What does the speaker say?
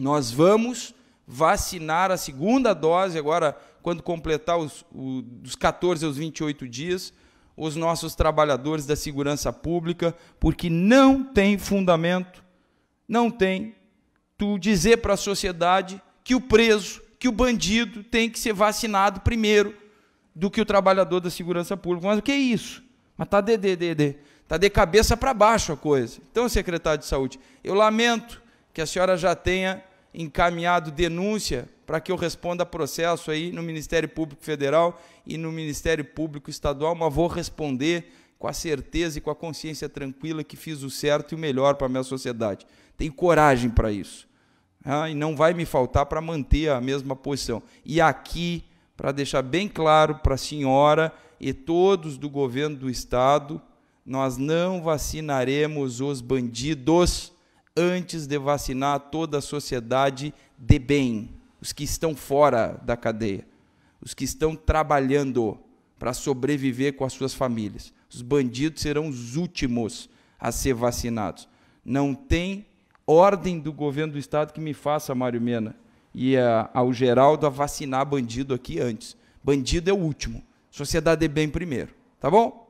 Nós vamos vacinar a segunda dose agora, quando completar os, o, dos 14 aos 28 dias, os nossos trabalhadores da segurança pública, porque não tem fundamento, não tem tu dizer para a sociedade que o preso, que o bandido tem que ser vacinado primeiro do que o trabalhador da segurança pública. Mas o que é isso? Mas tá de, de, de, de. Tá de cabeça para baixo a coisa. Então, secretário de saúde, eu lamento que a senhora já tenha encaminhado denúncia para que eu responda processo aí no Ministério Público Federal e no Ministério Público Estadual, mas vou responder com a certeza e com a consciência tranquila que fiz o certo e o melhor para a minha sociedade. Tenho coragem para isso. Ah, e não vai me faltar para manter a mesma posição. E aqui, para deixar bem claro para a senhora e todos do governo do Estado, nós não vacinaremos os bandidos antes de vacinar toda a sociedade de bem, os que estão fora da cadeia, os que estão trabalhando para sobreviver com as suas famílias. Os bandidos serão os últimos a ser vacinados. Não tem ordem do governo do estado que me faça, Mário Mena, e a, ao Geraldo a vacinar bandido aqui antes. Bandido é o último, sociedade de bem primeiro, tá bom?